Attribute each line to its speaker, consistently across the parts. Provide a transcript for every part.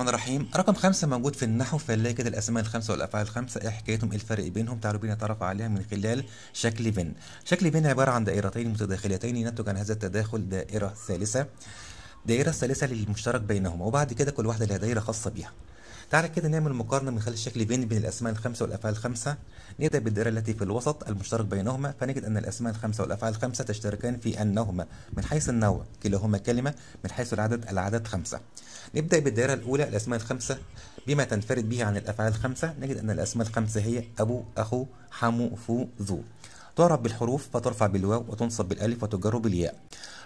Speaker 1: الرحمن الرحيم رقم خمسة موجود في النحو فنلاقي كده الأسماء الخمسة والأفعال الخمسة إيه حكايتهم إيه الفرق بينهم تعالوا بينا نتعرف عليها من خلال شكل فين شكل فين عبارة عن دائرتين متداخلتين ينتج عن هذا التداخل دائرة ثالثة دائرة ثالثة للمشترك بينهما وبعد كده كل واحدة لها دائرة خاصة بيها تعالى كده نعمل مقارنة من خلال الشكل بين بين الأسماء الخمسة والأفعال الخمسة نبدأ بالدائرة التي في الوسط المشترك بينهما فنجد أن الأسماء الخمسة والأفعال الخمسة تشتركان في أنهما من حيث النوع كلاهما كلمة من حيث العدد العدد خمسة نبدأ بالدائرة الأولى الأسماء الخمسة بما تنفرد به عن الأفعال الخمسة نجد أن الأسماء الخمسة هي أبو أخو حمو فو ذو تعرب بالحروف فترفع بالواو وتنصب بالالف وتجر بالياء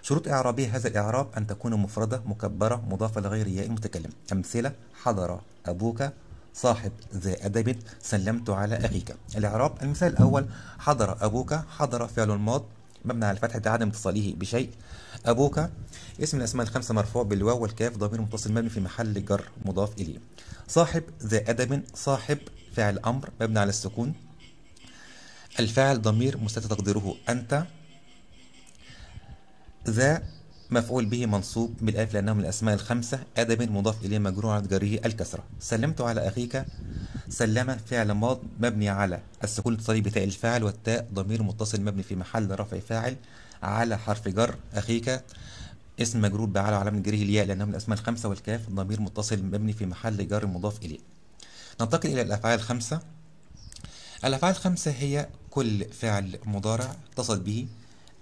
Speaker 1: شروط إعرابية هذا الإعراب أن تكون مفردة مكبرة مضافة لغير ياء المتكلم أمثلة حضر أبوك صاحب ذا أدب سلمت على أخيك الإعراب المثال الأول حضر أبوك حضر فعل ماض مبنى على الفتح عدم اتصاله بشيء أبوك اسم من الأسماء الخمسة مرفوع بالواو والكاف ضمير متصل مبني في محل جر مضاف إليه صاحب ذا أدب صاحب فعل أمر مبني على السكون الفاعل ضمير مستتر تقديره أنت ذا مفعول به منصوب بالألف لأنه من الأسماء الخمسة أدب مضاف إليه مجرور على جره الكسرة سلمت على أخيك سلم فعل ماض مبني على السكون الاتصالي بتاء الفاعل والتاء ضمير متصل مبني في محل رفع فاعل على حرف جر أخيك اسم مجرور بعلى وعلامة جره الياء لأنه من الأسماء الخمسة والكاف ضمير متصل مبني في محل جر مضاف إليه ننتقل إلى الأفعال الخمسة الأفعال الخمسة هي كل فعل مضارع اتصل به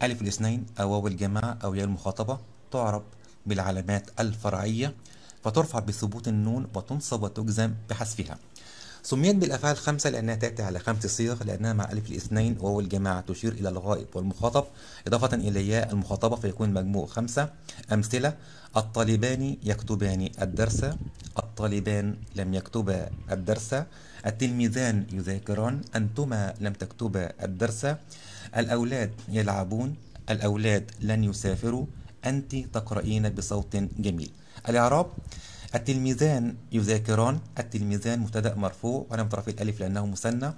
Speaker 1: ألف الاثنين أو واو الجماعة أو ياء المخاطبة تعرب بالعلامات الفرعية فترفع بثبوت النون وتنصب وتجزم بحذفها سميت بالأفعال الخمسة لأنها تأتي على خمس صيغ لأنها مع ألف الاثنين وواو الجماعة تشير إلى الغائب والمخاطب إضافة إلى ياء المخاطبة فيكون مجموع خمسة أمثلة الطالبان يكتبان الدرس الطالبان لم يكتبا الدرس التلميذان يذاكران أنتما لم تكتبا الدرس الأولاد يلعبون الأولاد لن يسافروا أنت تقرئين بصوت جميل الإعراب التلميذان يذاكران التلميذان مبتدأ مرفوع ولم مترفع الألف لأنه مثنى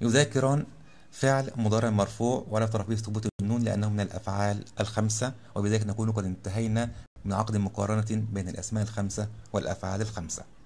Speaker 1: يذاكران فعل مضارع مرفوع ولا ترفيه ثبوت النون لأنه من الأفعال الخمسة وبذلك نكون قد انتهينا من عقد مقارنة بين الأسماء الخمسة والأفعال الخمسة